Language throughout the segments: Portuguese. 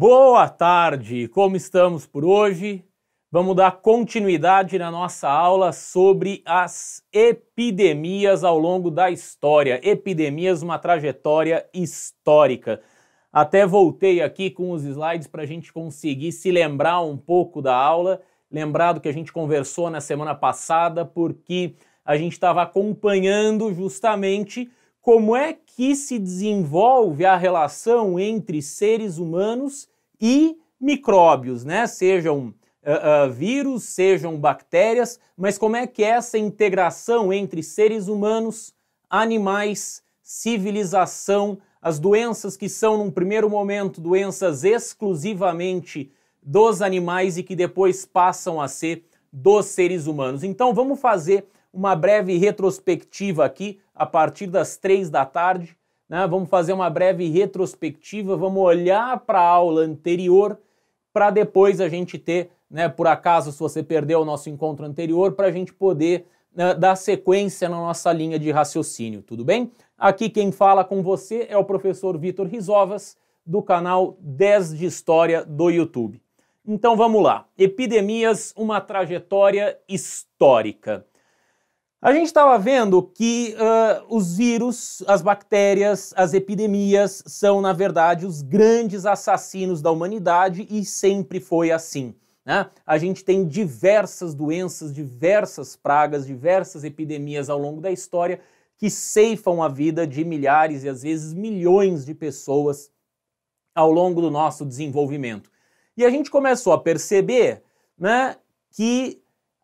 Boa tarde! Como estamos por hoje? Vamos dar continuidade na nossa aula sobre as epidemias ao longo da história. Epidemias, uma trajetória histórica. Até voltei aqui com os slides para a gente conseguir se lembrar um pouco da aula. Lembrado que a gente conversou na semana passada, porque a gente estava acompanhando justamente como é que se desenvolve a relação entre seres humanos e micróbios, né? Sejam uh, uh, vírus, sejam bactérias, mas como é que é essa integração entre seres humanos, animais, civilização, as doenças que são, num primeiro momento, doenças exclusivamente dos animais e que depois passam a ser dos seres humanos. Então vamos fazer uma breve retrospectiva aqui a partir das três da tarde. Né? Vamos fazer uma breve retrospectiva, vamos olhar para a aula anterior para depois a gente ter, né, por acaso, se você perdeu o nosso encontro anterior, para a gente poder né, dar sequência na nossa linha de raciocínio, tudo bem? Aqui quem fala com você é o professor Vitor Risovas, do canal 10 de História do YouTube. Então vamos lá. Epidemias, uma trajetória histórica. A gente estava vendo que uh, os vírus, as bactérias, as epidemias são, na verdade, os grandes assassinos da humanidade e sempre foi assim. Né? A gente tem diversas doenças, diversas pragas, diversas epidemias ao longo da história que ceifam a vida de milhares e às vezes milhões de pessoas ao longo do nosso desenvolvimento. E a gente começou a perceber né, que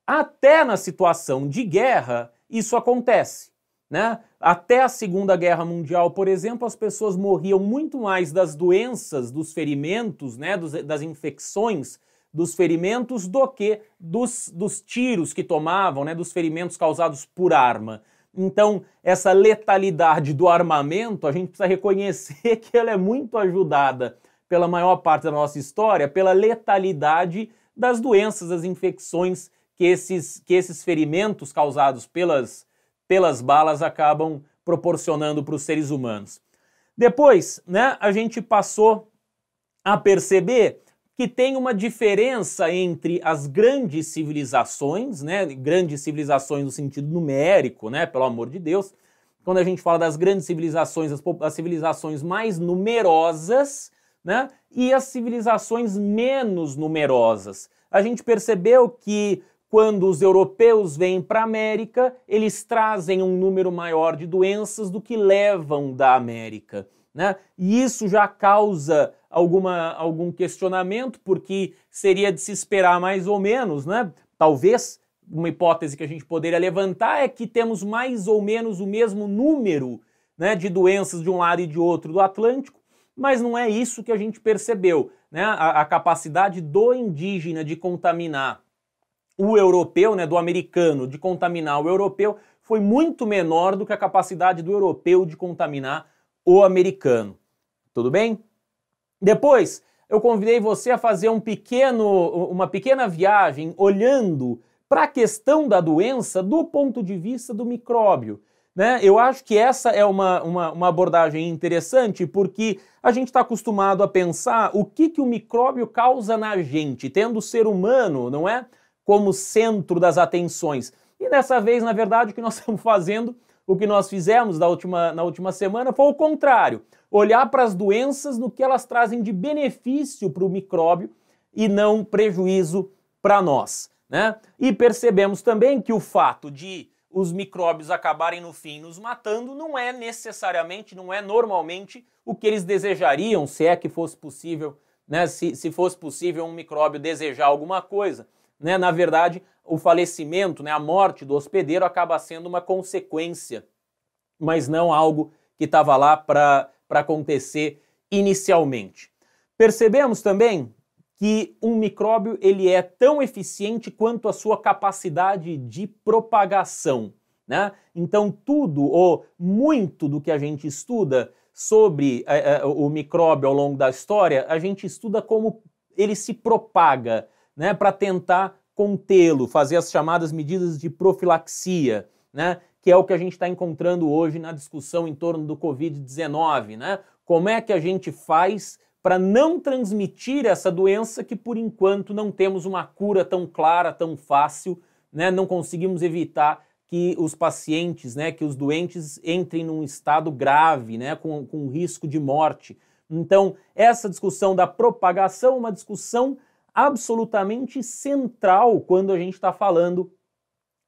até na situação de guerra, isso acontece. Né? Até a Segunda Guerra Mundial, por exemplo, as pessoas morriam muito mais das doenças, dos ferimentos, né? dos, das infecções, dos ferimentos, do que dos, dos tiros que tomavam, né? dos ferimentos causados por arma. Então, essa letalidade do armamento, a gente precisa reconhecer que ela é muito ajudada pela maior parte da nossa história pela letalidade das doenças, das infecções que esses, que esses ferimentos causados pelas, pelas balas acabam proporcionando para os seres humanos. Depois, né, a gente passou a perceber que tem uma diferença entre as grandes civilizações, né, grandes civilizações no sentido numérico, né, pelo amor de Deus. Quando a gente fala das grandes civilizações, as, as civilizações mais numerosas, né, e as civilizações menos numerosas. A gente percebeu que quando os europeus vêm para a América, eles trazem um número maior de doenças do que levam da América. Né? E isso já causa alguma, algum questionamento, porque seria de se esperar mais ou menos, né? talvez, uma hipótese que a gente poderia levantar é que temos mais ou menos o mesmo número né, de doenças de um lado e de outro do Atlântico, mas não é isso que a gente percebeu. Né? A, a capacidade do indígena de contaminar o europeu, né, do americano, de contaminar o europeu, foi muito menor do que a capacidade do europeu de contaminar o americano. Tudo bem? Depois, eu convidei você a fazer um pequeno, uma pequena viagem olhando para a questão da doença do ponto de vista do micróbio. Né? Eu acho que essa é uma, uma, uma abordagem interessante porque a gente está acostumado a pensar o que, que o micróbio causa na gente, tendo o ser humano, não é? como centro das atenções. E dessa vez, na verdade, o que nós estamos fazendo, o que nós fizemos na última, na última semana foi o contrário: olhar para as doenças no que elas trazem de benefício para o micróbio e não prejuízo para nós. Né? E percebemos também que o fato de os micróbios acabarem no fim nos matando não é necessariamente, não é normalmente o que eles desejariam, se é que fosse possível, né? se, se fosse possível um micróbio desejar alguma coisa né, na verdade, o falecimento, né, a morte do hospedeiro acaba sendo uma consequência, mas não algo que estava lá para acontecer inicialmente. Percebemos também que um micróbio ele é tão eficiente quanto a sua capacidade de propagação. Né? Então, tudo ou muito do que a gente estuda sobre eh, eh, o micróbio ao longo da história, a gente estuda como ele se propaga, né, para tentar contê-lo, fazer as chamadas medidas de profilaxia, né, que é o que a gente está encontrando hoje na discussão em torno do Covid-19. Né? Como é que a gente faz para não transmitir essa doença que, por enquanto, não temos uma cura tão clara, tão fácil, né? não conseguimos evitar que os pacientes, né, que os doentes entrem num estado grave, né, com, com risco de morte. Então, essa discussão da propagação é uma discussão absolutamente central quando a gente está falando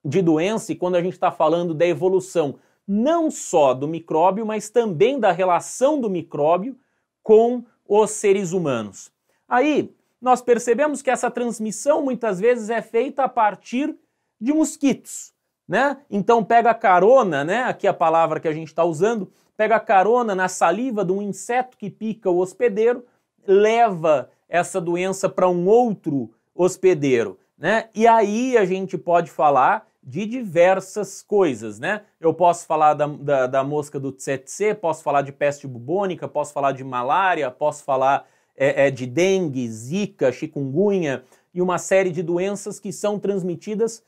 de doença e quando a gente está falando da evolução não só do micróbio, mas também da relação do micróbio com os seres humanos. Aí nós percebemos que essa transmissão muitas vezes é feita a partir de mosquitos, né? Então pega carona, né? Aqui é a palavra que a gente está usando, pega carona na saliva de um inseto que pica o hospedeiro, leva essa doença para um outro hospedeiro, né? E aí a gente pode falar de diversas coisas, né? Eu posso falar da, da, da mosca do tsetse, posso falar de peste bubônica, posso falar de malária, posso falar é, é, de dengue, zika, chikungunya e uma série de doenças que são transmitidas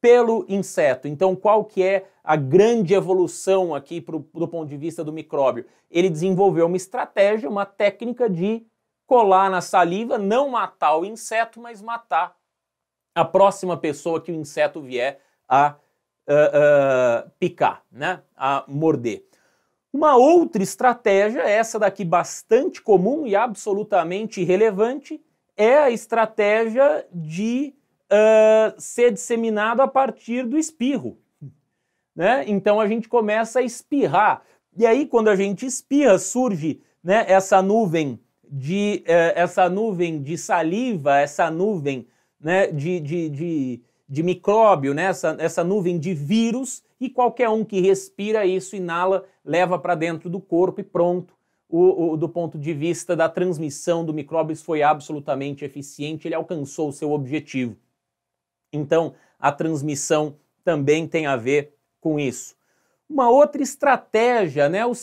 pelo inseto. Então, qual que é a grande evolução aqui pro, do ponto de vista do micróbio? Ele desenvolveu uma estratégia, uma técnica de colar na saliva, não matar o inseto, mas matar a próxima pessoa que o inseto vier a uh, uh, picar, né? a morder. Uma outra estratégia, essa daqui bastante comum e absolutamente relevante, é a estratégia de uh, ser disseminado a partir do espirro. Né? Então a gente começa a espirrar. E aí, quando a gente espirra, surge né, essa nuvem de eh, essa nuvem de saliva, essa nuvem né, de, de, de, de micróbio, né, essa, essa nuvem de vírus, e qualquer um que respira isso, inala, leva para dentro do corpo e pronto. O, o, do ponto de vista da transmissão do micróbio, foi absolutamente eficiente, ele alcançou o seu objetivo. Então, a transmissão também tem a ver com isso. Uma outra estratégia, né? Os,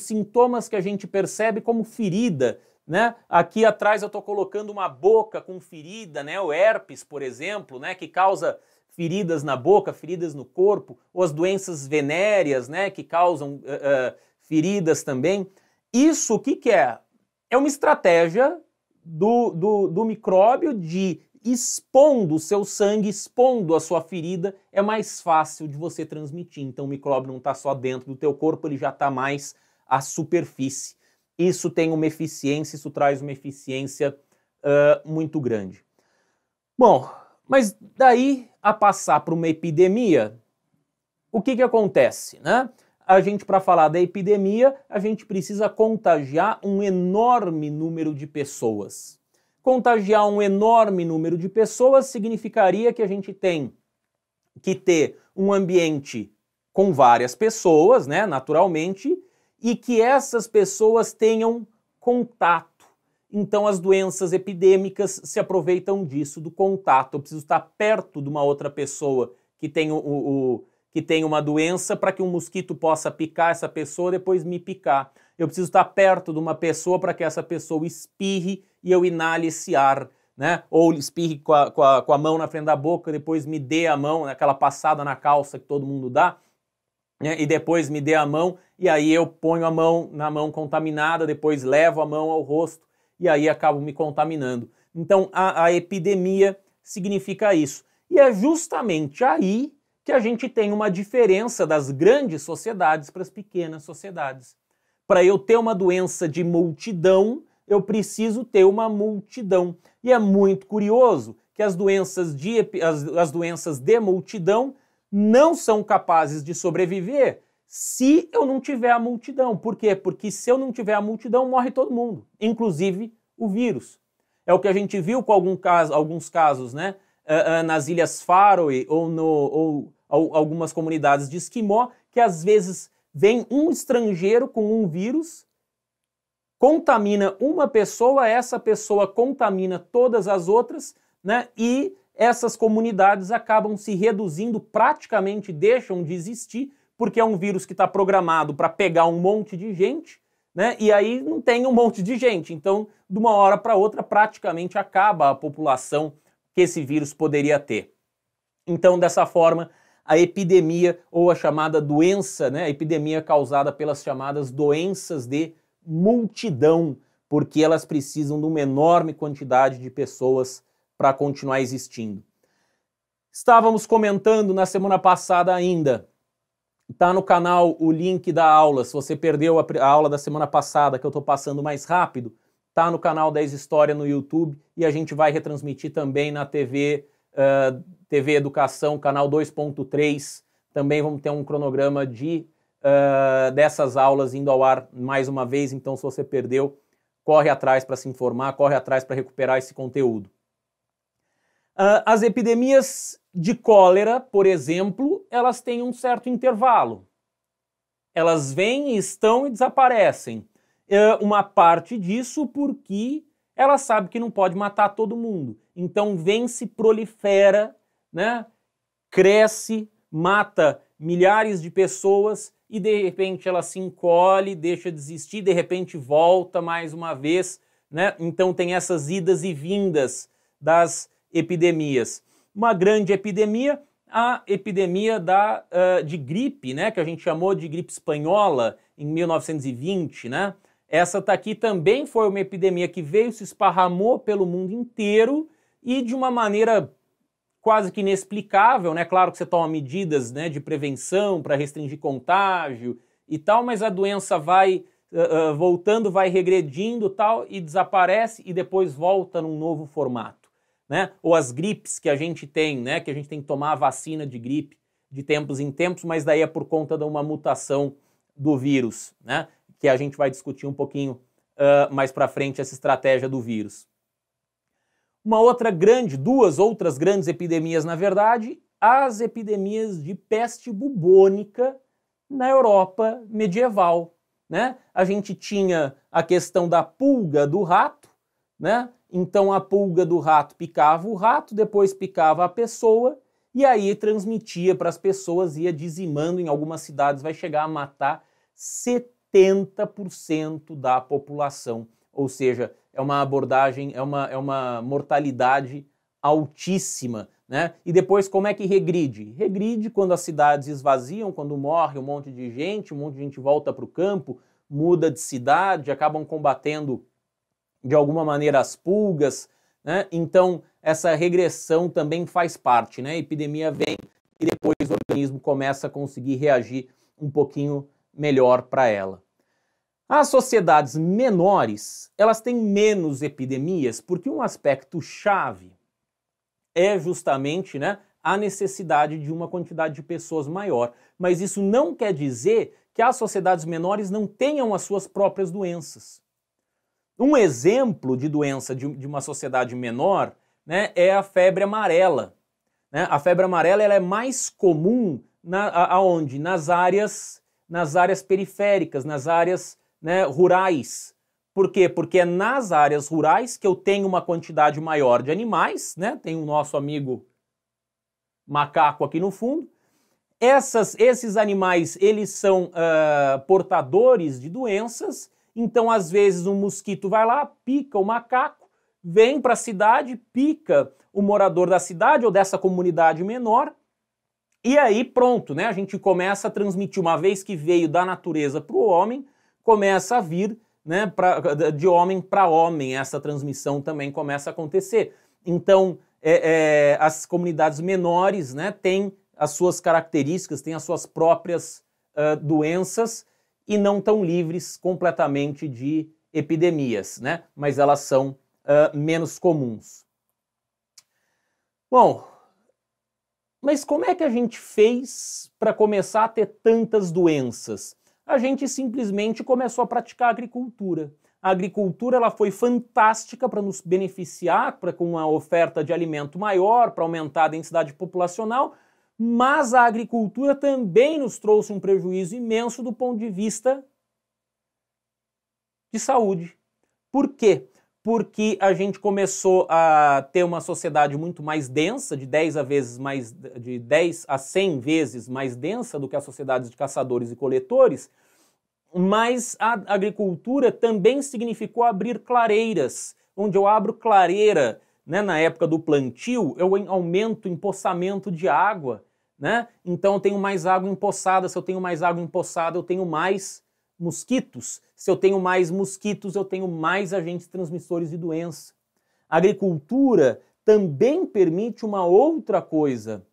sintomas que a gente percebe como ferida, né? Aqui atrás eu estou colocando uma boca com ferida, né? O herpes, por exemplo, né? Que causa feridas na boca, feridas no corpo, ou as doenças venéreas, né? Que causam uh, uh, feridas também. Isso o que, que é? É uma estratégia do, do, do micróbio de expondo o seu sangue, expondo a sua ferida, é mais fácil de você transmitir. Então o micróbio não está só dentro do teu corpo, ele já está mais à superfície. Isso tem uma eficiência, isso traz uma eficiência uh, muito grande. Bom, mas daí a passar para uma epidemia, o que, que acontece, né? A gente, para falar da epidemia, a gente precisa contagiar um enorme número de pessoas. Contagiar um enorme número de pessoas significaria que a gente tem que ter um ambiente com várias pessoas, né, naturalmente, e que essas pessoas tenham contato. Então as doenças epidêmicas se aproveitam disso, do contato. Eu preciso estar perto de uma outra pessoa que tem, o, o que tem uma doença para que um mosquito possa picar essa pessoa depois me picar. Eu preciso estar perto de uma pessoa para que essa pessoa espirre e eu ar, né? Ou espirre com a, com, a, com a mão na frente da boca, depois me dê a mão, né? aquela passada na calça que todo mundo dá, né? e depois me dê a mão, e aí eu ponho a mão na mão contaminada, depois levo a mão ao rosto, e aí acabo me contaminando. Então a, a epidemia significa isso. E é justamente aí que a gente tem uma diferença das grandes sociedades para as pequenas sociedades. Para eu ter uma doença de multidão, eu preciso ter uma multidão. E é muito curioso que as doenças de, as, as doenças de multidão não são capazes de sobreviver se eu não tiver a multidão. Por quê? Porque se eu não tiver a multidão, morre todo mundo, inclusive o vírus. É o que a gente viu com algum caso, alguns casos, né? Ah, ah, nas Ilhas Faroe ou, no, ou, ou algumas comunidades de Esquimó, que às vezes vem um estrangeiro com um vírus contamina uma pessoa, essa pessoa contamina todas as outras, né? E essas comunidades acabam se reduzindo, praticamente deixam de existir, porque é um vírus que está programado para pegar um monte de gente, né? E aí não tem um monte de gente. Então, de uma hora para outra, praticamente acaba a população que esse vírus poderia ter. Então, dessa forma, a epidemia ou a chamada doença, né? A epidemia causada pelas chamadas doenças de multidão, porque elas precisam de uma enorme quantidade de pessoas para continuar existindo. Estávamos comentando na semana passada ainda. Está no canal o link da aula. Se você perdeu a, aula da semana passada, que eu estou passando mais rápido, está no canal 10 História no YouTube e a gente vai retransmitir também na TV, uh, TV Educação, canal 2.3. Também vamos ter um cronograma de uh, dessas aulas indo ao ar mais uma vez. Então, se você perdeu, corre atrás para se informar, corre atrás para recuperar esse conteúdo. Uh, as epidemias de cólera, por exemplo, elas têm um certo intervalo. Elas vêm, estão e desaparecem. Uh, uma parte disso porque ela sabe que não pode matar todo mundo. Então vem, se prolifera, né? cresce, mata milhares de pessoas e de repente ela se encolhe, deixa de existir, de repente volta mais uma vez, né? Então tem essas idas e vindas das epidemias. Uma grande epidemia, a epidemia da, uh, de gripe, né? Que a gente chamou de gripe espanhola em 1920, né? Essa tá aqui também foi uma epidemia que veio, se esparramou pelo mundo inteiro e de uma maneira quase que inexplicável, né? Claro que você toma medidas né, de prevenção para restringir contágio e tal, mas a doença vai uh, uh, voltando, vai regredindo tal, e desaparece e depois volta num novo formato. Né? Ou as gripes que a gente tem, né? Que a gente tem que tomar a vacina de gripe de tempos em tempos, mas daí é por conta de uma mutação do vírus, né? Que a gente vai discutir um pouquinho uh, mais para frente essa estratégia do vírus. Uma outra grande, duas outras grandes epidemias, na verdade, as epidemias de peste bubônica na Europa medieval. Né? A gente tinha a questão da pulga do rato, né? Então a pulga do rato picava o rato, depois picava a pessoa e aí transmitia para as pessoas, ia dizimando em algumas cidades, vai chegar a matar 70% da população. Ou seja, é uma abordagem, é uma, é uma mortalidade altíssima. Né? E depois, como é que regride? Regride quando as cidades esvaziam, quando morre um monte de gente, um monte de gente volta para o campo, muda de cidade, acabam combatendo de alguma maneira as pulgas. Né? Então, essa regressão também faz parte. Né? A epidemia vem e depois o organismo começa a conseguir reagir um pouquinho melhor para ela. As sociedades menores, elas têm menos epidemias, porque um aspecto chave é justamente, né, a necessidade de uma quantidade de pessoas maior. Mas isso não quer dizer que as sociedades menores não tenham as suas próprias doenças. Um exemplo de doença de, de uma sociedade menor né, é a febre amarela. Né? A febre amarela ela é mais comum na, aonde? Nas áreas, nas áreas periféricas, nas áreas né, rurais. Por quê? Porque é nas áreas rurais que eu tenho uma quantidade maior de animais, né? Tem o nosso amigo macaco aqui no fundo. Essas, esses animais, eles são uh, portadores de doenças, então às vezes um mosquito vai lá, pica o macaco, vem para a cidade, pica o morador da cidade ou dessa comunidade menor, e aí pronto, né? A gente começa a transmitir, uma vez que veio da natureza para o homem, começa a vir né, pra, de homem para homem, essa transmissão também começa a acontecer. Então, é, é, as comunidades menores né, têm as suas características, têm as suas próprias uh, doenças e não estão livres completamente de epidemias, né? mas elas são uh, menos comuns. Bom, mas como é que a gente fez para começar a ter tantas doenças? a gente simplesmente começou a praticar agricultura. A agricultura ela foi fantástica para nos beneficiar, para com uma oferta de alimento maior, para aumentar a densidade populacional, mas a agricultura também nos trouxe um prejuízo imenso do ponto de vista de saúde. Por quê? Porque a gente começou a ter uma sociedade muito mais densa, de 10 a vezes mais de 10 a 100 vezes mais densa do que as sociedades de caçadores e coletores, mas a agricultura também significou abrir clareiras, onde eu abro clareira né, na época do plantio, eu aumento o empossamento de água, né? Então eu tenho mais água empossada, se eu tenho mais água empossada, eu tenho mais mosquitos. Se eu tenho mais mosquitos, eu tenho mais agentes transmissores de doença. A agricultura também permite uma outra coisa,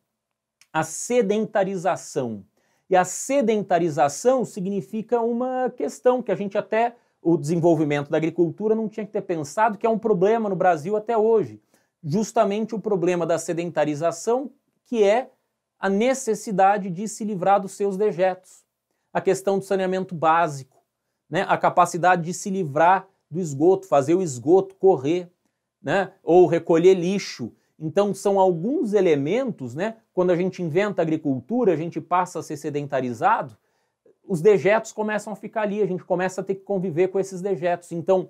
a sedentarização. E a sedentarização significa uma questão que a gente até o desenvolvimento da agricultura não tinha que ter pensado que é um problema no Brasil até hoje. Justamente o problema da sedentarização, que é a necessidade de se livrar dos seus dejetos. A questão do saneamento básico, né? a capacidade de se livrar do esgoto, fazer o esgoto correr, né? ou recolher lixo. Então, são alguns elementos, né? Quando a gente inventa agricultura, a gente passa a ser sedentarizado, os dejetos começam a ficar ali, a gente começa a ter que conviver com esses dejetos. Então,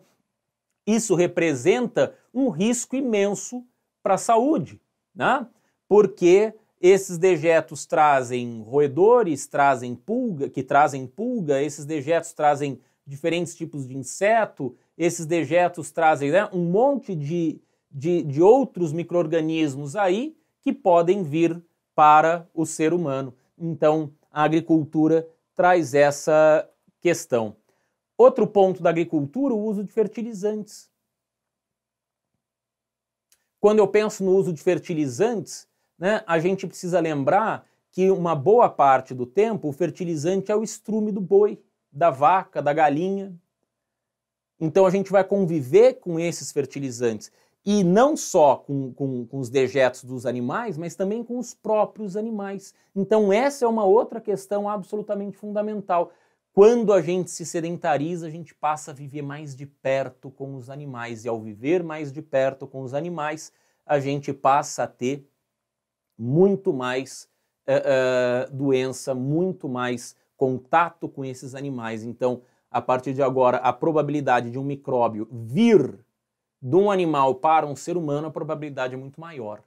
isso representa um risco imenso para a saúde, né? Porque esses dejetos trazem roedores, trazem pulga, que trazem pulga, esses dejetos trazem diferentes tipos de inseto, esses dejetos trazem né, um monte de, de, de outros micro-organismos aí que podem vir para o ser humano. Então, a agricultura traz essa questão. Outro ponto da agricultura, o uso de fertilizantes. Quando eu penso no uso de fertilizantes, né, a gente precisa lembrar que uma boa parte do tempo o fertilizante é o estrume do boi, da vaca, da galinha. Então a gente vai conviver com esses fertilizantes e não só com, com, com, os dejetos dos animais, mas também com os próprios animais. Então, essa é uma outra questão absolutamente fundamental. Quando a gente se sedentariza, a gente passa a viver mais de perto com os animais, e ao viver mais de perto com os animais, a gente passa a ter muito mais uh, uh, doença, muito mais contato com esses animais. Então, a partir de agora, a probabilidade de um micróbio vir de um animal para um ser humano, a probabilidade é muito maior,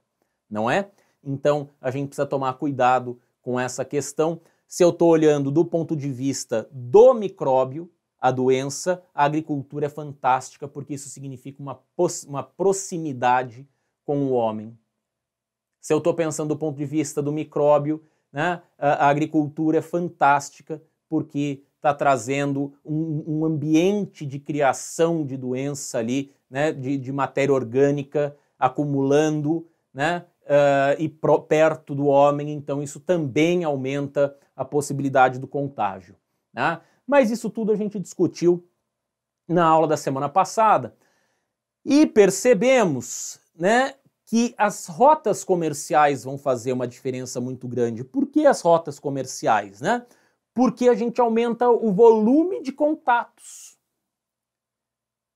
não é? Então a gente precisa tomar cuidado com essa questão. Se eu estou olhando do ponto de vista do micróbio, a doença, a agricultura é fantástica porque isso significa uma, uma proximidade com o homem. Se eu estou pensando do ponto de vista do micróbio, né, a, a agricultura é fantástica porque está trazendo um, um, ambiente de criação de doença ali, né, de, de matéria orgânica acumulando, né, uh, e pro, perto do homem, então isso também aumenta a possibilidade do contágio. Né? Mas isso tudo a gente discutiu na aula da semana passada e percebemos, né, que as rotas comerciais vão fazer uma diferença muito grande. Por que as rotas comerciais, né? porque a gente aumenta o volume de contatos.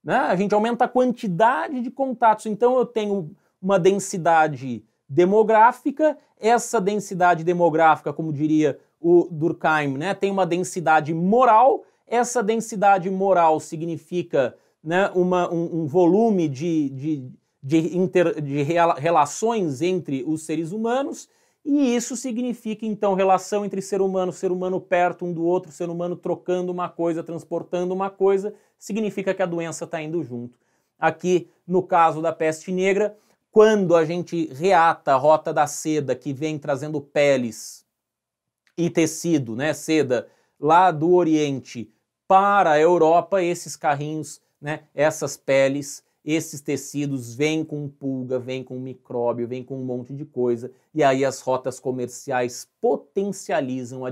Né? A gente aumenta a quantidade de contatos. Então eu tenho uma densidade demográfica, essa densidade demográfica, como diria o Durkheim, né, tem uma densidade moral, essa densidade moral significa né, uma, um, um volume de, de, de, inter, de relações entre os seres humanos, e isso significa, então, relação entre ser humano, ser humano perto um do outro, ser humano trocando uma coisa, transportando uma coisa, significa que a doença está indo junto. Aqui, no caso da peste negra, quando a gente reata a rota da seda que vem trazendo peles e tecido, né, seda, lá do Oriente para a Europa, esses carrinhos, né, essas peles esses tecidos vêm com pulga, vêm com micróbio, vêm com um monte de coisa, e aí as rotas comerciais potencializam a,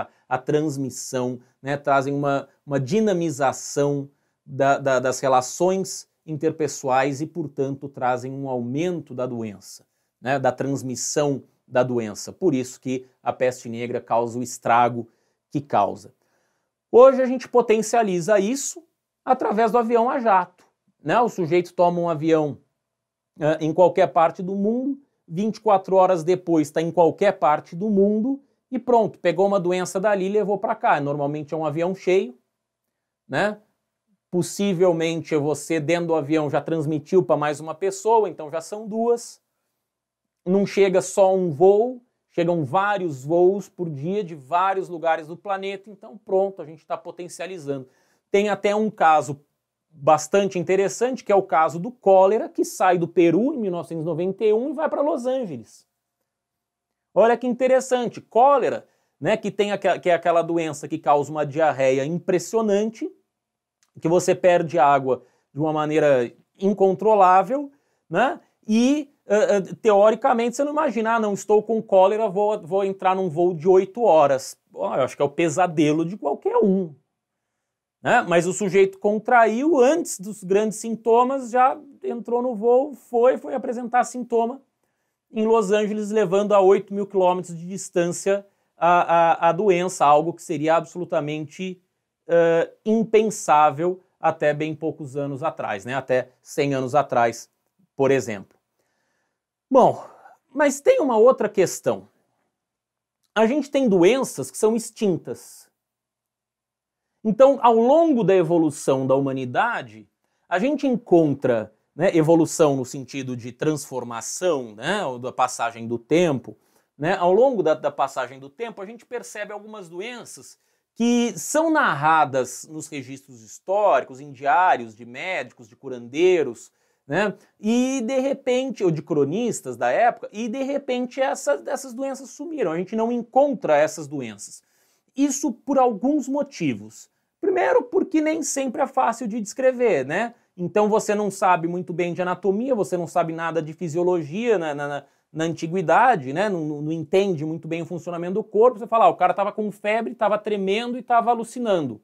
a, a transmissão, né? trazem uma, uma dinamização da, da, das relações interpessoais e, portanto, trazem um aumento da doença, né? da transmissão da doença. Por isso que a peste negra causa o estrago que causa. Hoje a gente potencializa isso através do avião a jato. Né? O sujeito toma um avião uh, em qualquer parte do mundo, 24 horas depois está em qualquer parte do mundo e pronto, pegou uma doença dali e levou para cá. Normalmente é um avião cheio, né? Possivelmente é você dentro do avião já transmitiu para mais uma pessoa, então já são duas. Não chega só um voo, chegam vários voos por dia de vários lugares do planeta, então pronto, a gente está potencializando. Tem até um caso bastante interessante, que é o caso do cólera, que sai do Peru em 1991 e vai para Los Angeles. Olha que interessante, cólera, né, que, tem aqua, que é aquela doença que causa uma diarreia impressionante, que você perde água de uma maneira incontrolável, né, e eh, eh, teoricamente você não imagina, ah, não estou com cólera, vou, vou entrar num voo de oito horas. Oh, eu acho que é o pesadelo de qualquer um, né? Mas o sujeito contraiu antes dos grandes sintomas, já entrou no voo, foi, foi apresentar sintoma em Los Angeles, levando a 8 mil quilômetros de distância a, a, a, doença, algo que seria absolutamente uh, impensável até bem poucos anos atrás, né? até 100 anos atrás, por exemplo. Bom, mas tem uma outra questão. A gente tem doenças que são extintas, então, ao longo da evolução da humanidade, a gente encontra né, evolução no sentido de transformação, né, da passagem do tempo. Né? Ao longo da, da passagem do tempo, a gente percebe algumas doenças que são narradas nos registros históricos, em diários de médicos, de curandeiros, né? E de repente, ou de cronistas da época, e de repente essas, essas doenças sumiram. A gente não encontra essas doenças. Isso por alguns motivos. Primeiro, porque nem sempre é fácil de descrever, né? Então você não sabe muito bem de anatomia, você não sabe nada de fisiologia na, na, na antiguidade, né? Não, não, entende muito bem o funcionamento do corpo. Você fala, ah, o cara estava com febre, estava tremendo e estava alucinando.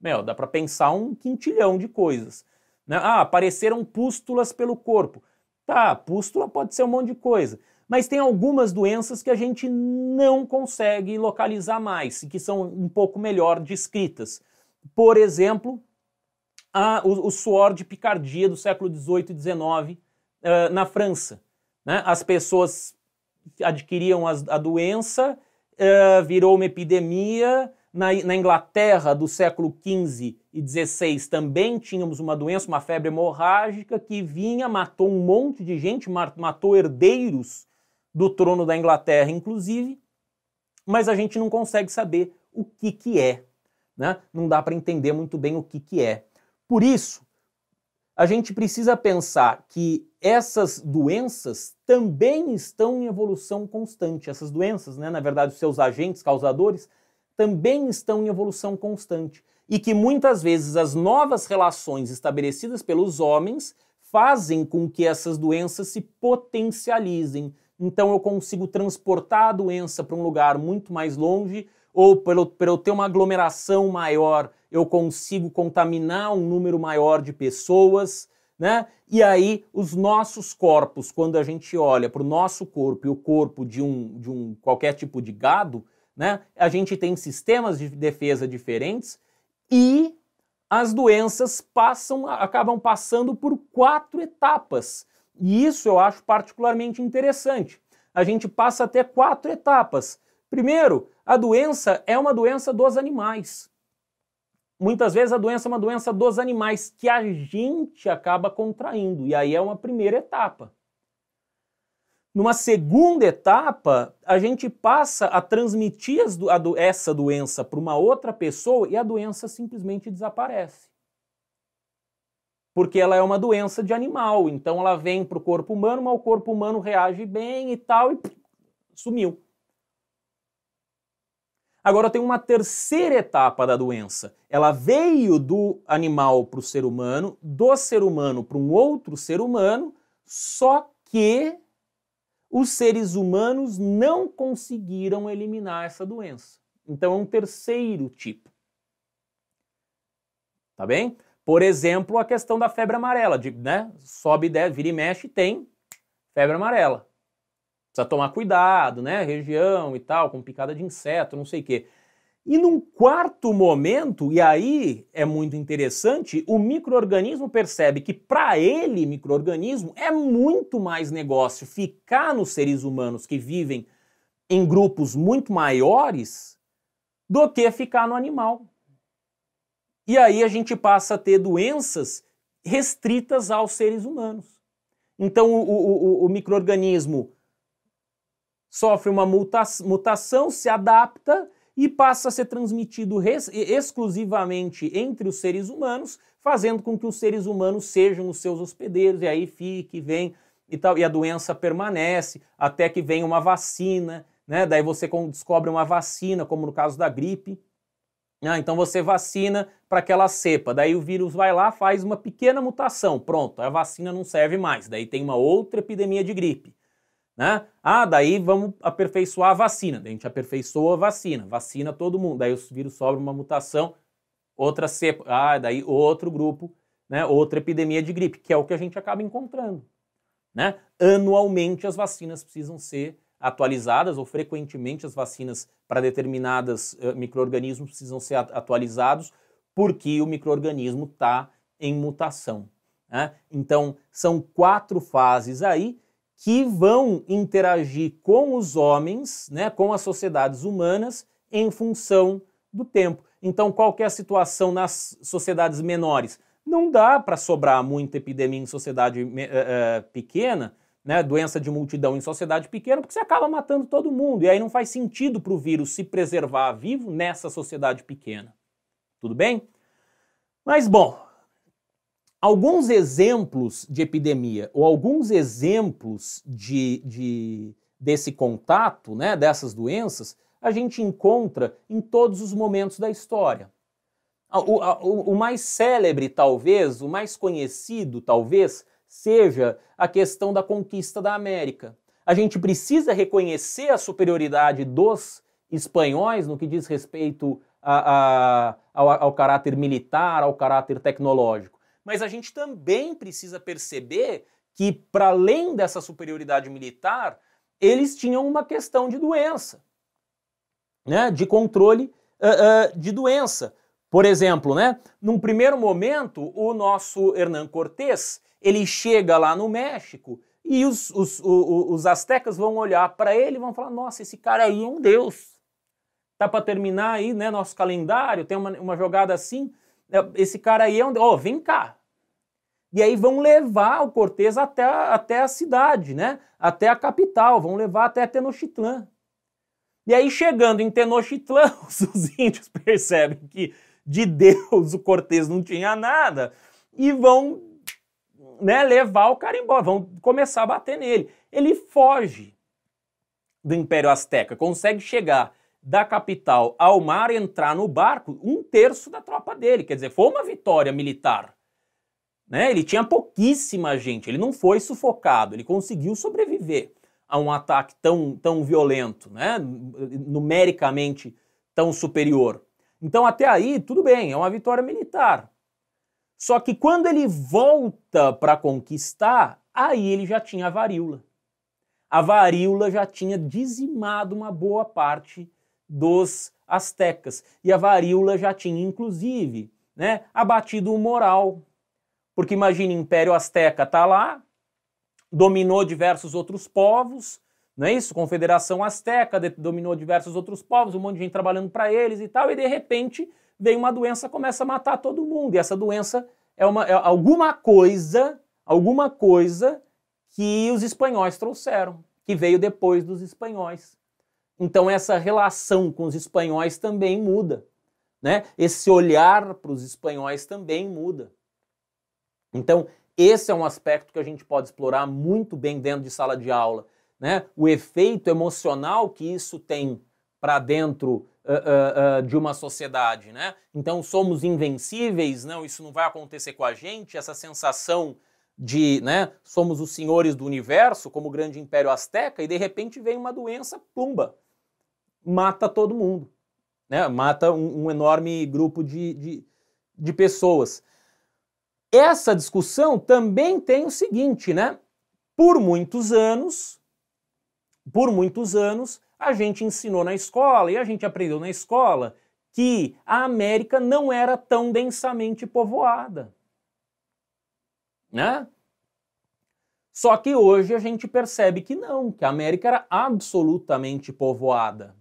Meu, dá para pensar um quintilhão de coisas. Né? Ah, apareceram pústulas pelo corpo. Tá, pústula pode ser um monte de coisa mas tem algumas doenças que a gente não consegue localizar mais e que são um pouco melhor descritas. Por exemplo, a, o, o, suor de picardia do século XVIII e XIX uh, eh, na França. Né? As pessoas adquiriam as, a doença, uh, virou uma epidemia. Na, na Inglaterra do século XV e XVI também tínhamos uma doença, uma febre hemorrágica que vinha, matou um monte de gente, matou herdeiros do trono da Inglaterra, inclusive, mas a gente não consegue saber o que, que é. Né? Não dá para entender muito bem o que, que é. Por isso, a gente precisa pensar que essas doenças também estão em evolução constante. Essas doenças, né, na verdade, os seus agentes causadores, também estão em evolução constante. E que muitas vezes as novas relações estabelecidas pelos homens fazem com que essas doenças se potencializem, então eu consigo transportar a doença para um lugar muito mais longe, ou pelo, pelo ter uma aglomeração maior, eu consigo contaminar um número maior de pessoas, né? E aí os nossos corpos, quando a gente olha para o nosso corpo e o corpo de um, de um qualquer tipo de gado, né? A gente tem sistemas de defesa diferentes e as doenças passam, acabam passando por quatro etapas e isso eu acho particularmente interessante. A gente passa até quatro etapas. Primeiro, a doença é uma doença dos animais. Muitas vezes a doença é uma doença dos animais que a gente acaba contraindo, e aí é uma primeira etapa. Numa segunda etapa, a gente passa a transmitir essa doença para uma outra pessoa e a doença simplesmente desaparece porque ela é uma doença de animal. Então ela vem para o corpo humano, mas o corpo humano reage bem e tal, e sumiu. Agora tem uma terceira etapa da doença. Ela veio do animal para o ser humano, do ser humano para um outro ser humano, só que os seres humanos não conseguiram eliminar essa doença. Então é um terceiro tipo. Tá bem? Por exemplo, a questão da febre amarela, de, né? Sobe, deve, vira e mexe, tem febre amarela. Precisa tomar cuidado, né? Região e tal, com picada de inseto, não sei o quê. E num quarto momento, e aí é muito interessante, o microorganismo percebe que para ele, microorganismo, é muito mais negócio ficar nos seres humanos que vivem em grupos muito maiores do que ficar no animal. E aí a gente passa a ter doenças restritas aos seres humanos. Então o, o, o, o microorganismo sofre uma mutação, se adapta e passa a ser transmitido exclusivamente entre os seres humanos, fazendo com que os seres humanos sejam os seus hospedeiros, e aí fique, vem e tal, e a doença permanece até que venha uma vacina, né? Daí você descobre uma vacina, como no caso da gripe, ah, então você vacina para aquela cepa, daí o vírus vai lá, faz uma pequena mutação, pronto, a vacina não serve mais, daí tem uma outra epidemia de gripe. Né? Ah, daí vamos aperfeiçoar a vacina, daí a gente aperfeiçoa a vacina, vacina todo mundo, daí o vírus sobra uma mutação, outra cepa, ah, daí outro grupo, né? outra epidemia de gripe, que é o que a gente acaba encontrando. Né? Anualmente as vacinas precisam ser atualizadas, ou frequentemente as vacinas para determinados uh, eh, micro-organismos precisam ser atualizados, porque o micro-organismo está em mutação. Né? Então, são quatro fases aí que vão interagir com os homens, né, com as sociedades humanas, em função do tempo. Então, qual é a situação nas sociedades menores? Não dá para sobrar muita epidemia em sociedade uh, pequena, né, doença de multidão em sociedade pequena, porque você acaba matando todo mundo. E aí não faz sentido para o vírus se preservar vivo nessa sociedade pequena. Tudo bem? Mas, bom, alguns exemplos de epidemia ou alguns exemplos de, de desse contato, né, dessas doenças, a gente encontra em todos os momentos da história. O, o, o mais célebre, talvez, o mais conhecido, talvez, seja a questão da conquista da América. A gente precisa reconhecer a superioridade dos espanhóis no que diz respeito a, a, ao, ao caráter militar, ao caráter tecnológico. Mas a gente também precisa perceber que, para além dessa superioridade militar, eles tinham uma questão de doença, né? de controle uh, uh, de doença. Por exemplo, né? num primeiro momento, o nosso Hernán Cortés ele chega lá no México e os, os, os, os astecas vão olhar para ele e vão falar: nossa, esse cara aí é um deus. Tá para terminar aí, né? Nosso calendário tem uma, uma jogada assim. É, esse cara aí é um deus. Ó, oh, vem cá. E aí vão levar o Cortes até, até a cidade, né? Até a capital, vão levar até Tenochtitlan. E aí chegando em Tenochtitlan, os índios percebem que de Deus o Cortes não tinha nada e vão né, levar o cara embora, vão começar a bater nele. Ele foge do Império Azteca, consegue chegar da capital ao mar, entrar no barco, um terço da tropa dele. Quer dizer, foi uma vitória militar. Né? Ele tinha pouquíssima gente, ele não foi sufocado, ele conseguiu sobreviver a um ataque tão, tão violento, né? numericamente tão superior. Então, até aí, tudo bem, é uma vitória militar. Só que quando ele volta para conquistar, aí ele já tinha a varíola. A varíola já tinha dizimado uma boa parte dos astecas. E a varíola já tinha, inclusive, né, abatido o moral. Porque imagina, o Império Azteca está lá, dominou diversos outros povos, não é isso? Confederação Azteca dominou diversos outros povos, um monte de gente trabalhando para eles e tal, e de repente vem uma doença, começa a matar todo mundo, e essa doença é, uma, é alguma coisa, alguma coisa que os espanhóis trouxeram, que veio depois dos espanhóis. Então essa relação com os espanhóis também muda, né? Esse olhar para os espanhóis também muda. Então esse é um aspecto que a gente pode explorar muito bem dentro de sala de aula, né? O efeito emocional que isso tem para dentro uh, uh, de uma sociedade, né? Então somos invencíveis, não, isso não vai acontecer com a gente, essa sensação de, né, somos os senhores do universo, como o grande império asteca. e de repente vem uma doença, pumba, mata todo mundo, né? Mata um, um enorme grupo de, de, de pessoas. Essa discussão também tem o seguinte, né? Por muitos anos, por muitos anos, a gente ensinou na escola e a gente aprendeu na escola que a América não era tão densamente povoada. Né? Só que hoje a gente percebe que não, que a América era absolutamente povoada.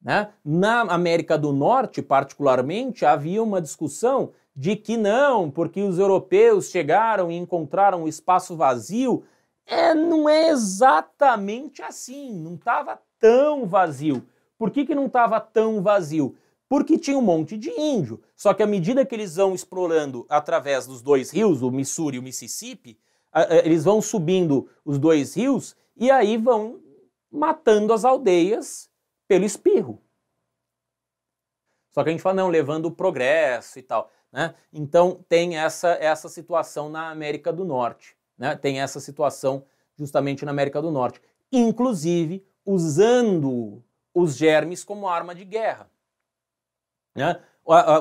Né? Na América do Norte, particularmente, havia uma discussão de que não, porque os europeus chegaram e encontraram o espaço vazio é, não é exatamente assim, não estava tão vazio. Por que, que não estava tão vazio? Porque tinha um monte de índio. Só que à medida que eles vão explorando através dos dois rios, o Missouri e o Mississippi, eles vão subindo os dois rios e aí vão matando as aldeias pelo espirro. Só que a gente fala, não, levando o progresso e tal. Né? Então tem essa, essa situação na América do Norte né, tem essa situação justamente na América do Norte, inclusive usando os germes como arma de guerra. Né?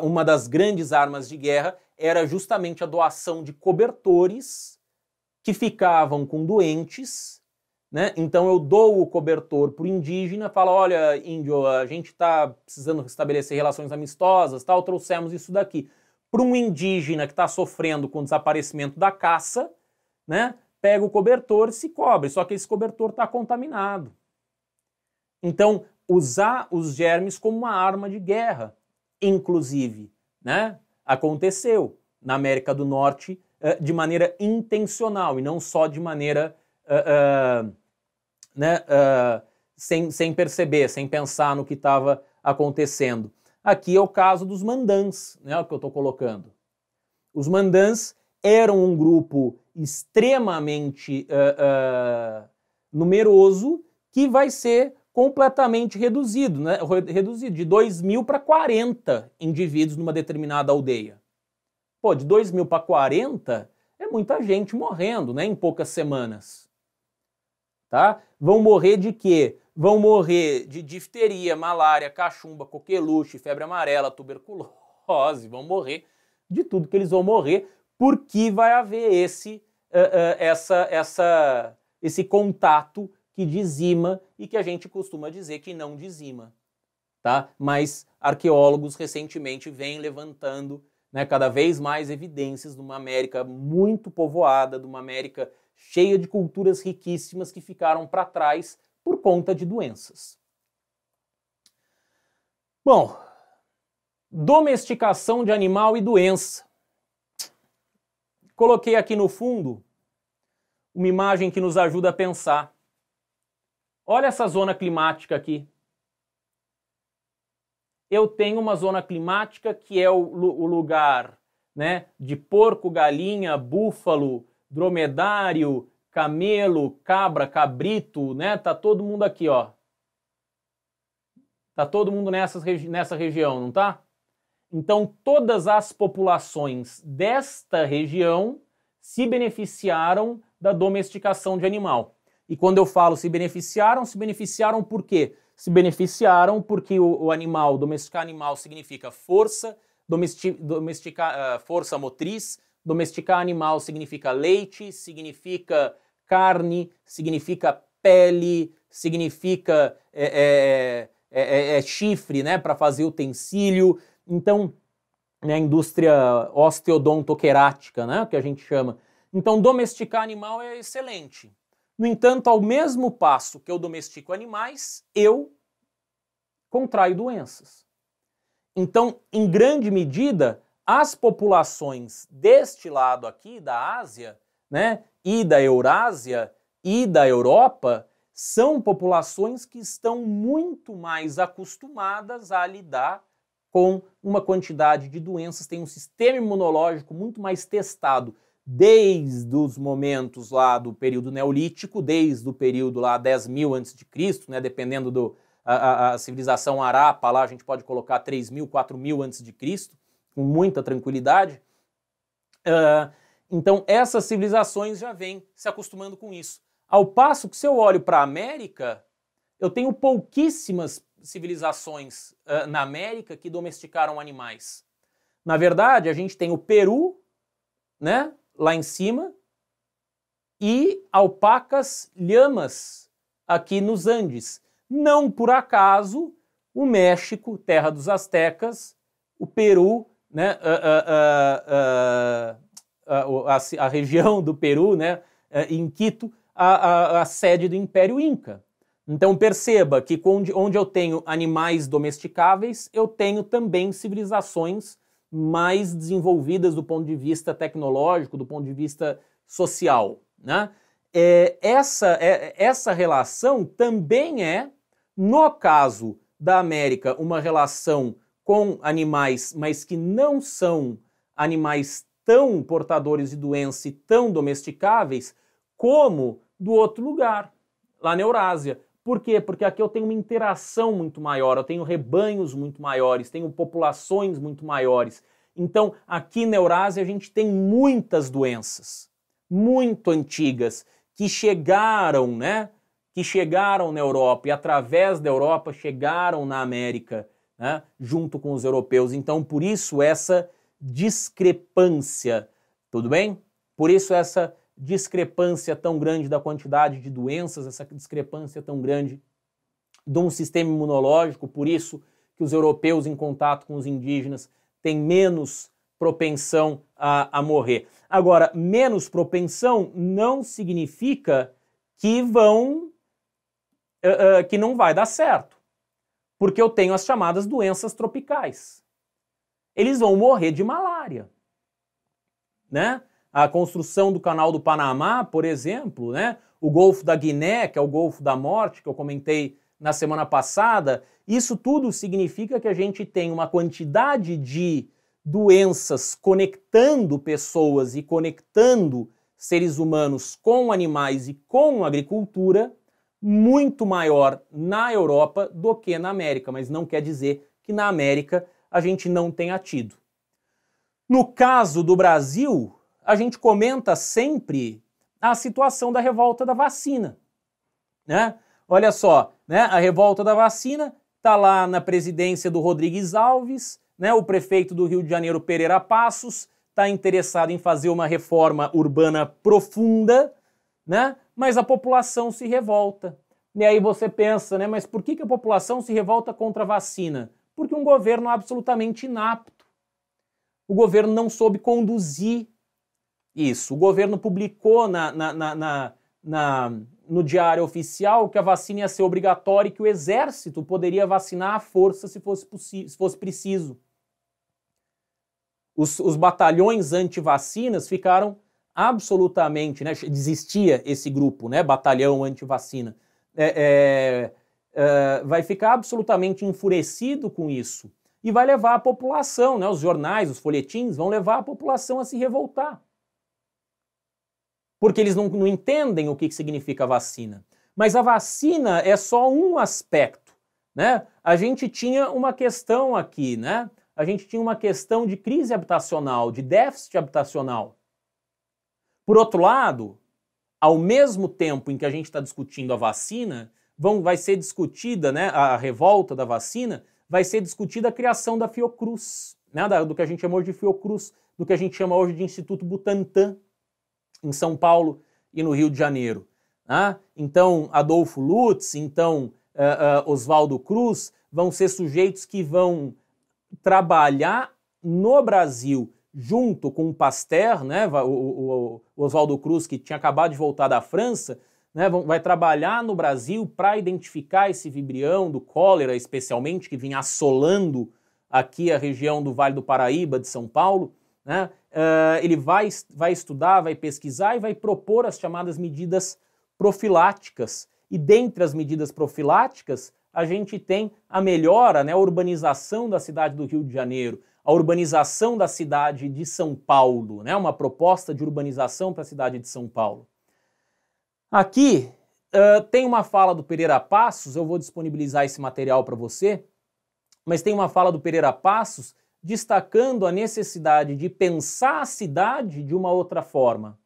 Uma das grandes armas de guerra era justamente a doação de cobertores que ficavam com doentes. Né? Então eu dou o cobertor para o indígena, falo: olha, índio, a gente está precisando estabelecer relações amistosas, tal, trouxemos isso daqui. Para um indígena que está sofrendo com o desaparecimento da caça, né, pega o cobertor e se cobre, só que esse cobertor está contaminado. Então, usar os germes como uma arma de guerra, inclusive, né, aconteceu na América do Norte eh, de maneira intencional e não só de maneira uh, uh, né, uh, sem, sem perceber, sem pensar no que estava acontecendo. Aqui é o caso dos mandans, né, é o que eu estou colocando. Os mandans eram um grupo extremamente uh, uh, numeroso que vai ser completamente reduzido, né? reduzido de 2 mil para 40 indivíduos numa determinada aldeia. Pô, de 2 mil para 40 é muita gente morrendo né? em poucas semanas. Tá? Vão morrer de quê? Vão morrer de difteria, malária, cachumba, coqueluche, febre amarela, tuberculose. Vão morrer de tudo que eles vão morrer porque vai haver esse, uh, uh, essa, essa, esse contato que dizima e que a gente costuma dizer que não dizima. Tá? Mas arqueólogos recentemente vêm levantando né, cada vez mais evidências de uma América muito povoada, de uma América cheia de culturas riquíssimas que ficaram para trás por conta de doenças. Bom, domesticação de animal e doença. Coloquei aqui no fundo uma imagem que nos ajuda a pensar. Olha essa zona climática aqui. Eu tenho uma zona climática que é o, o lugar né, de porco, galinha, búfalo, dromedário, camelo, cabra, cabrito, né? Tá todo mundo aqui, ó. Tá todo mundo nessa, regi nessa região, não tá? Então, todas as populações desta região se beneficiaram da domesticação de animal. E quando eu falo se beneficiaram, se beneficiaram por quê? Se beneficiaram porque o, o animal, domesticar animal significa força, domesti domesticar uh, força motriz, domesticar animal significa leite, significa carne, significa pele, significa é, é, é, é, é chifre, né, para fazer utensílio, então, né, indústria osteodontoquerática, né, que a gente chama. Então, domesticar animal é excelente. No entanto, ao mesmo passo que eu domestico animais, eu contraio doenças. Então, em grande medida, as populações deste lado aqui da Ásia, né, e da Eurásia e da Europa, são populações que estão muito mais acostumadas a lidar com uma quantidade de doenças, tem um sistema imunológico muito mais testado desde os momentos lá do período neolítico, desde o período lá 10 mil antes de Cristo, né, dependendo do a, a, civilização arapa lá, a gente pode colocar 3 mil, 4 mil antes de Cristo, com muita tranquilidade. Uh, então essas civilizações já vêm se acostumando com isso. Ao passo que se eu olho para a América, eu tenho pouquíssimas civilizações uh, na América que domesticaram animais. Na verdade, a gente tem o Peru, né, lá em cima, e alpacas lhamas aqui nos Andes. Não por acaso, o México, terra dos astecas, o Peru, né, uh, uh, a, a, a, região do Peru, né, eh, em Quito, a, a, a sede do Império Inca. Então perceba que onde eu tenho animais domesticáveis, eu tenho também civilizações mais desenvolvidas do ponto de vista tecnológico, do ponto de vista social. Né? É, essa, é, essa relação também é, no caso da América, uma relação com animais, mas que não são animais tão portadores de doença e tão domesticáveis como do outro lugar, lá na Eurásia. Por quê? Porque aqui eu tenho uma interação muito maior, eu tenho rebanhos muito maiores, tenho populações muito maiores. Então, aqui na Eurásia, a gente tem muitas doenças, muito antigas, que chegaram, né? Que chegaram na Europa e através da Europa chegaram na América, né? Junto com os europeus. Então, por isso essa discrepância, tudo bem? Por isso essa discrepância tão grande da quantidade de doenças, essa discrepância tão grande de um sistema imunológico, por isso que os europeus em contato com os indígenas têm menos propensão a, a morrer. Agora, menos propensão não significa que vão uh, que não vai dar certo, porque eu tenho as chamadas doenças tropicais. Eles vão morrer de malária, né? a construção do Canal do Panamá, por exemplo, né? o Golfo da Guiné, que é o Golfo da Morte, que eu comentei na semana passada, isso tudo significa que a gente tem uma quantidade de doenças conectando pessoas e conectando seres humanos com animais e com agricultura muito maior na Europa do que na América, mas não quer dizer que na América a gente não tenha tido. No caso do Brasil, a gente comenta sempre a situação da revolta da vacina. Né? Olha só, né? a revolta da vacina está lá na presidência do Rodrigues Alves, né? o prefeito do Rio de Janeiro, Pereira Passos, está interessado em fazer uma reforma urbana profunda, né? mas a população se revolta. E aí você pensa, né? mas por que, que a população se revolta contra a vacina? Porque um governo absolutamente inapto. O governo não soube conduzir isso. O governo publicou na, na, na, na, no diário oficial que a vacina ia ser obrigatória e que o exército poderia vacinar à força se fosse, se fosse preciso. Os, os batalhões anti-vacinas ficaram absolutamente, né, desistia esse grupo, né, batalhão anti-vacina, é, é, é, vai ficar absolutamente enfurecido com isso e vai levar a população, né, os jornais, os folhetins, vão levar a população a se revoltar porque eles não, não entendem o que, que significa vacina. Mas a vacina é só um aspecto, né? A gente tinha uma questão aqui, né? A gente tinha uma questão de crise habitacional, de déficit habitacional. Por outro lado, ao mesmo tempo em que a gente está discutindo a vacina, vão, vai ser discutida né, a revolta da vacina, vai ser discutida a criação da Fiocruz, né, da, do que a gente chamou de Fiocruz, do que a gente chama hoje de Instituto Butantan, em São Paulo e no Rio de Janeiro. Né? Então, Adolfo Lutz, então uh, uh, Oswaldo Cruz vão ser sujeitos que vão trabalhar no Brasil junto com o Pasteur, né, o, o, o Oswaldo Cruz, que tinha acabado de voltar da França, né, vai trabalhar no Brasil para identificar esse vibrião do cólera, especialmente, que vinha assolando aqui a região do Vale do Paraíba, de São Paulo. Né? Uh, ele vai, vai estudar, vai pesquisar e vai propor as chamadas medidas profiláticas. E dentre as medidas profiláticas, a gente tem a melhora, né, a urbanização da cidade do Rio de Janeiro, a urbanização da cidade de São Paulo, né, uma proposta de urbanização para a cidade de São Paulo. Aqui uh, tem uma fala do Pereira Passos, eu vou disponibilizar esse material para você, mas tem uma fala do Pereira Passos destacando a necessidade de pensar a cidade de uma outra forma.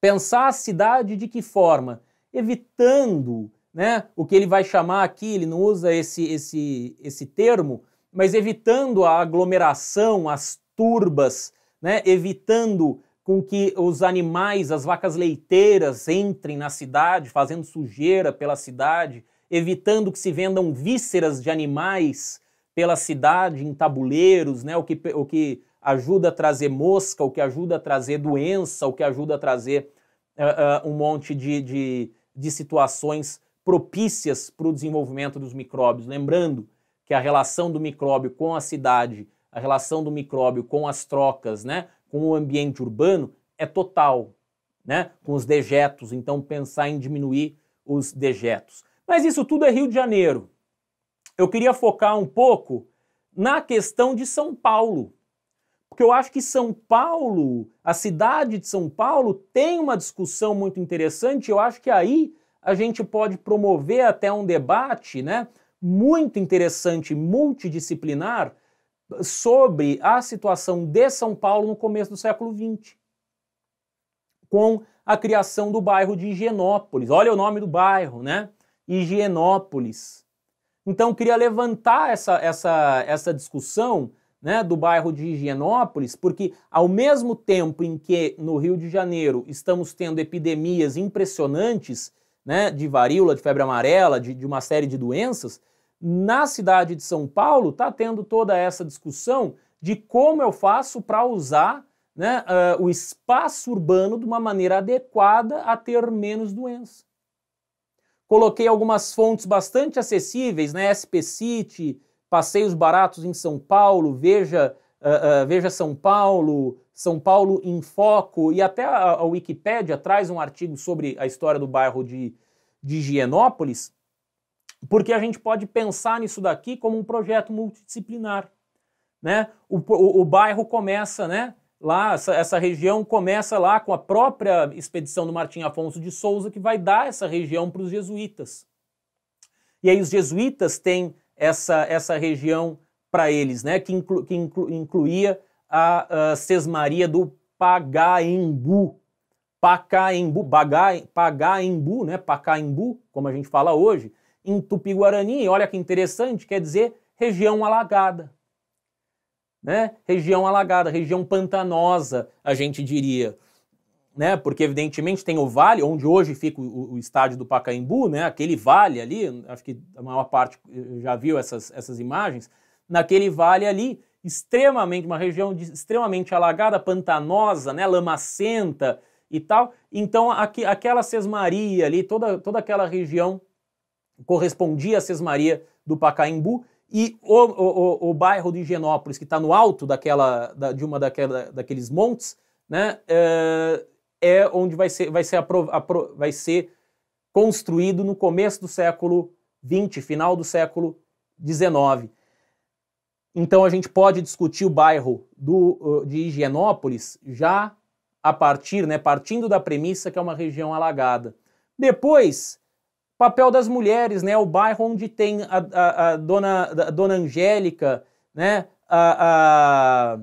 Pensar a cidade de que forma? Evitando né, o que ele vai chamar aqui, ele não usa esse, esse, esse termo, mas evitando a aglomeração, as turbas, né, evitando com que os animais, as vacas leiteiras entrem na cidade, fazendo sujeira pela cidade, evitando que se vendam vísceras de animais pela cidade em tabuleiros, né? o, que, o que ajuda a trazer mosca, o que ajuda a trazer doença, o que ajuda a trazer uh, uh, um monte de, de, de situações propícias para o desenvolvimento dos micróbios. Lembrando que a relação do micróbio com a cidade, a relação do micróbio com as trocas, né, com o ambiente urbano é total, né, com os dejetos. Então pensar em diminuir os dejetos. Mas isso tudo é Rio de Janeiro eu queria focar um pouco na questão de São Paulo. Porque eu acho que São Paulo, a cidade de São Paulo, tem uma discussão muito interessante. Eu acho que aí a gente pode promover até um debate né, muito interessante, multidisciplinar, sobre a situação de São Paulo no começo do século XX, com a criação do bairro de Higienópolis. Olha o nome do bairro, né? Higienópolis. Então, queria levantar essa, essa, essa discussão né, do bairro de Higienópolis, porque ao mesmo tempo em que no Rio de Janeiro estamos tendo epidemias impressionantes né, de varíola, de febre amarela, de, de uma série de doenças, na cidade de São Paulo está tendo toda essa discussão de como eu faço para usar né, uh, o espaço urbano de uma maneira adequada a ter menos doenças. Coloquei algumas fontes bastante acessíveis, né? SP City, passeios baratos em São Paulo, Veja, uh, uh, Veja São Paulo, São Paulo em Foco e até a, a Wikipédia traz um artigo sobre a história do bairro de, de Higienópolis, porque a gente pode pensar nisso daqui como um projeto multidisciplinar. Né? O, o, o bairro começa, né? Lá, essa, essa, região começa lá com a própria expedição do Martim Afonso de Souza, que vai dar essa região para os jesuítas. E aí os jesuítas têm essa, essa região para eles, né, que, inclu, que inclu, incluía a, a Sesmaria do Pagaembu, Pacaembu, Bagai, Pagaembu, né? Pacaembu, como a gente fala hoje, em Tupi-Guarani, olha que interessante, quer dizer região alagada né? Região alagada, região pantanosa, a gente diria. Né? Porque, evidentemente, tem o vale, onde hoje fica o, o estádio do Pacaembu, né? aquele vale ali, acho que a maior parte eh, já viu essas, essas imagens. Naquele vale ali, extremamente, uma região de, extremamente alagada, pantanosa, né? lamacenta e tal. Então, aqui, aquela sesmaria ali, toda, toda aquela região correspondia à sesmaria do Pacaembu, e o, o, o, o bairro de Higienópolis, que está no alto daquela, da, de uma daquela, daqueles montes, né, é, é onde vai ser, vai, ser apro, apro, vai ser construído no começo do século XX, final do século XIX. Então a gente pode discutir o bairro do, de Higienópolis já a partir, né, partindo da premissa que é uma região alagada. Depois, Papel das mulheres, né? O bairro onde tem a, a, a dona, a dona Angélica, né? A,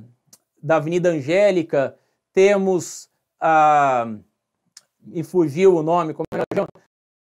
da Avenida Angélica, temos a. Me fugiu o nome, como é que chama?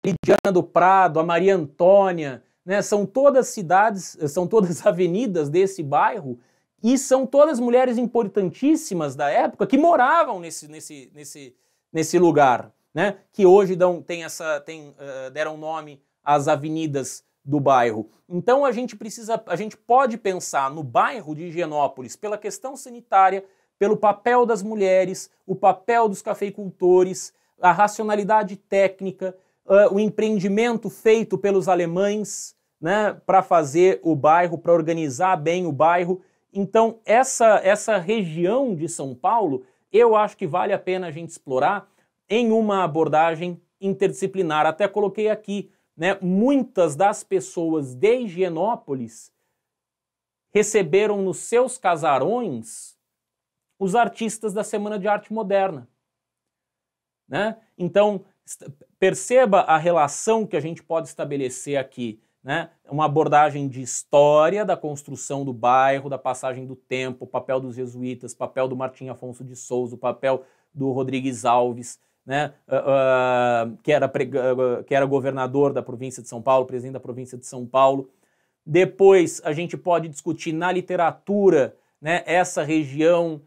Lidiana do Prado, a Maria Antônia, né? São todas cidades, são todas avenidas desse bairro e são todas mulheres importantíssimas da época que moravam nesse, nesse, nesse, nesse lugar né? Que hoje dão, tem essa, tem, uh, deram nome às avenidas do bairro. Então a gente precisa, a gente pode pensar no bairro de Higienópolis pela questão sanitária, pelo papel das mulheres, o papel dos cafeicultores, a racionalidade técnica, uh, o empreendimento feito pelos alemães, né, para fazer o bairro, para organizar bem o bairro. Então essa essa região de São Paulo, eu acho que vale a pena a gente explorar em uma abordagem interdisciplinar. Até coloquei aqui, né, muitas das pessoas de Higienópolis receberam nos seus casarões os artistas da Semana de Arte Moderna. Né? Então, perceba a relação que a gente pode estabelecer aqui. Né? Uma abordagem de história da construção do bairro, da passagem do tempo, papel dos jesuítas, papel do Martim Afonso de Souza, o papel do Rodrigues Alves, né, uh, uh, que, era uh, que era governador da província de São Paulo, presidente da província de São Paulo. Depois a gente pode discutir na literatura né, essa região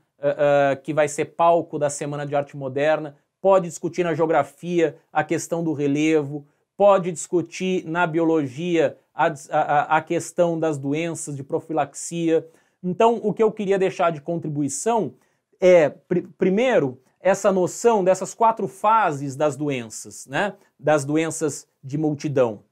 que vai ser palco da Semana de Arte Moderna, pode discutir na geografia a questão do relevo, pode discutir na biologia a, a, a questão das doenças, de profilaxia. Então, o que eu queria deixar de contribuição é, pr primeiro, essa noção dessas quatro fases das doenças, né? das doenças de multidão.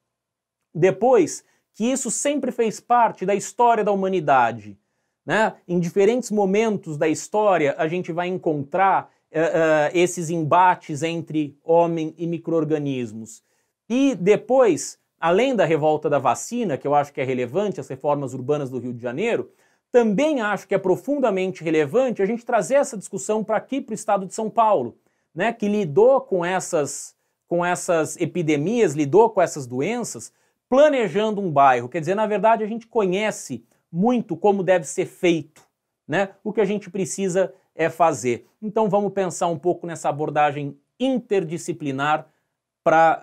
Depois, que isso sempre fez parte da história da humanidade. Né? Em diferentes momentos da história, a gente vai encontrar uh, uh, esses embates entre homem e microorganismos. E depois, além da revolta da vacina, que eu acho que é relevante, as reformas urbanas do Rio de Janeiro, também acho que é profundamente relevante a gente trazer essa discussão para aqui, para o estado de São Paulo, né, que lidou com essas, com essas epidemias, lidou com essas doenças, planejando um bairro. Quer dizer, na verdade, a gente conhece muito como deve ser feito, né, o que a gente precisa é fazer. Então vamos pensar um pouco nessa abordagem interdisciplinar para uh,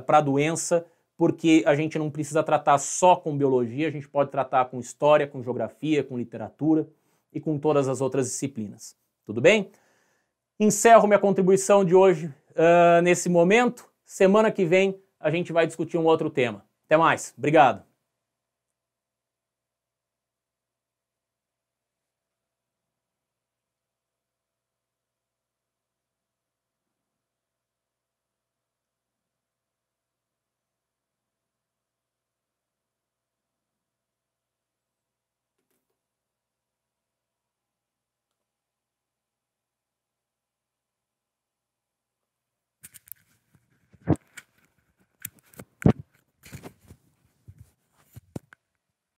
uh, ah, a ah, doença porque a gente não precisa tratar só com biologia, a gente pode tratar com história, com geografia, com literatura e com todas as outras disciplinas. Tudo bem? Encerro minha contribuição de hoje uh, nesse momento. Semana que vem a gente vai discutir um outro tema. Até mais. Obrigado.